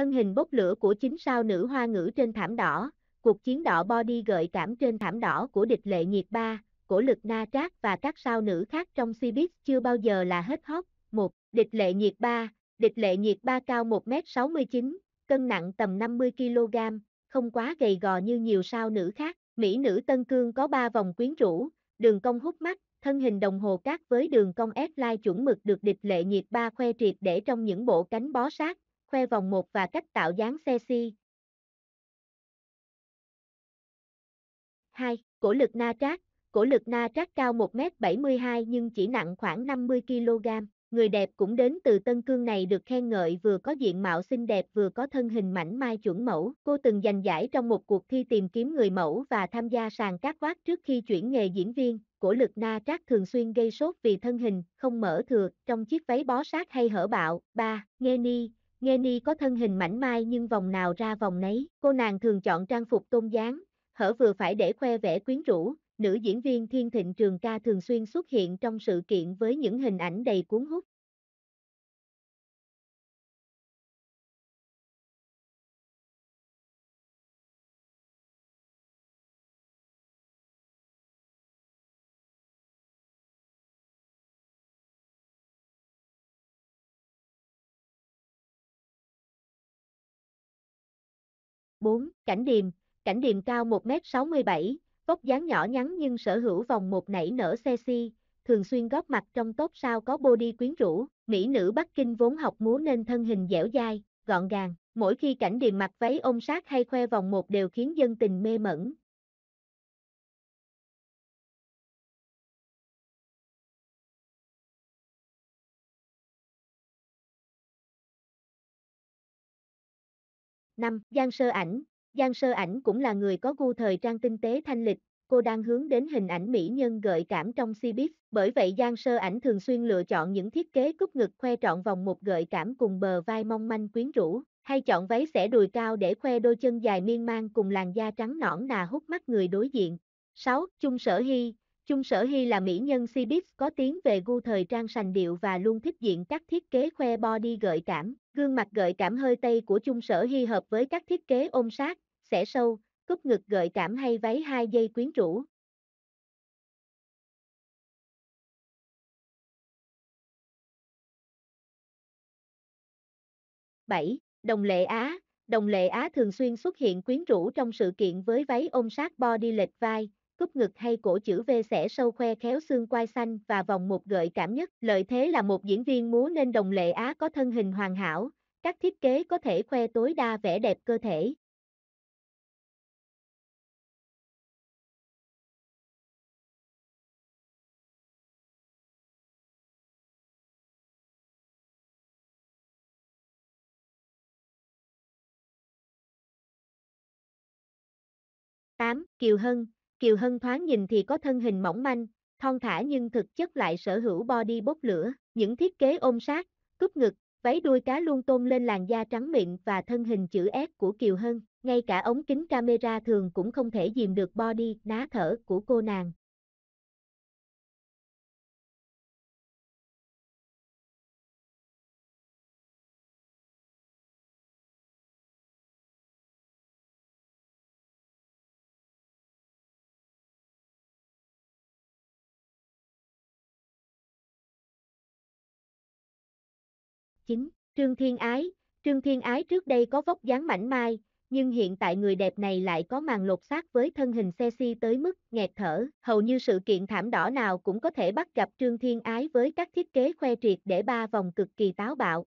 Thân hình bốc lửa của chính sao nữ hoa ngữ trên thảm đỏ, cuộc chiến đỏ body gợi cảm trên thảm đỏ của địch lệ nhiệt ba, của lực na trác và các sao nữ khác trong Cbiz chưa bao giờ là hết hót. Một, Địch lệ nhiệt ba, địch lệ nhiệt ba cao 1m69, cân nặng tầm 50kg, không quá gầy gò như nhiều sao nữ khác. Mỹ nữ Tân Cương có 3 vòng quyến rũ, đường cong hút mắt, thân hình đồng hồ cát với đường cong S-line chuẩn mực được địch lệ nhiệt ba khoe triệt để trong những bộ cánh bó sát, khoe vòng một và cách tạo dáng sexy. 2. Cổ lực na Trát, Cổ lực na Trát cao 1m72 nhưng chỉ nặng khoảng 50kg. Người đẹp cũng đến từ Tân Cương này được khen ngợi vừa có diện mạo xinh đẹp vừa có thân hình mảnh mai chuẩn mẫu. Cô từng giành giải trong một cuộc thi tìm kiếm người mẫu và tham gia sàn các quát trước khi chuyển nghề diễn viên. Cổ lực na trác thường xuyên gây sốt vì thân hình, không mở thừa, trong chiếc váy bó sát hay hở bạo. 3. Nghe ni, Ngeni có thân hình mảnh mai nhưng vòng nào ra vòng nấy, cô nàng thường chọn trang phục tôn dáng, hở vừa phải để khoe vẻ quyến rũ, nữ diễn viên Thiên Thịnh Trường Ca thường xuyên xuất hiện trong sự kiện với những hình ảnh đầy cuốn hút. 4. Cảnh điềm Cảnh điềm cao 1m67, vóc dáng nhỏ nhắn nhưng sở hữu vòng một nảy nở sexy, thường xuyên góp mặt trong tốt sao có body quyến rũ. Mỹ nữ Bắc Kinh vốn học múa nên thân hình dẻo dai, gọn gàng. Mỗi khi cảnh điềm mặc váy ôm sát hay khoe vòng một đều khiến dân tình mê mẩn. 5. Giang Sơ Ảnh Giang Sơ Ảnh cũng là người có gu thời trang tinh tế thanh lịch, cô đang hướng đến hình ảnh mỹ nhân gợi cảm trong Cbiz, bởi vậy Giang Sơ Ảnh thường xuyên lựa chọn những thiết kế cúp ngực khoe trọn vòng một gợi cảm cùng bờ vai mong manh quyến rũ, hay chọn váy xẻ đùi cao để khoe đôi chân dài miên man cùng làn da trắng nõn nà hút mắt người đối diện. 6. Chung Sở Hy Chung sở hy là mỹ nhân Cbiz có tiếng về gu thời trang sành điệu và luôn thích diện các thiết kế khoe body gợi cảm. Gương mặt gợi cảm hơi tây của chung sở hy hợp với các thiết kế ôm sát, xẻ sâu, cúp ngực gợi cảm hay váy hai dây quyến rũ. bảy Đồng lệ Á Đồng lệ Á thường xuyên xuất hiện quyến rũ trong sự kiện với váy ôm sát body lệch vai, cúp ngực hay cổ chữ V sẽ sâu khoe khéo xương quai xanh và vòng một gợi cảm nhất. Lợi thế là một diễn viên múa nên đồng lệ Á có thân hình hoàn hảo, các thiết kế có thể khoe tối đa vẻ đẹp cơ thể. Kiều Hân, Kiều Hân thoáng nhìn thì có thân hình mỏng manh, thon thả nhưng thực chất lại sở hữu body bốc lửa, những thiết kế ôm sát, cúp ngực, váy đuôi cá luôn tôn lên làn da trắng mịn và thân hình chữ S của Kiều Hân, ngay cả ống kính camera thường cũng không thể dìm được body ná thở của cô nàng. 2009, Trương Thiên Ái, Trương Thiên Ái trước đây có vóc dáng mảnh mai, nhưng hiện tại người đẹp này lại có màn lột xác với thân hình sexy tới mức nghẹt thở. Hầu như sự kiện thảm đỏ nào cũng có thể bắt gặp Trương Thiên Ái với các thiết kế khoe triệt để ba vòng cực kỳ táo bạo.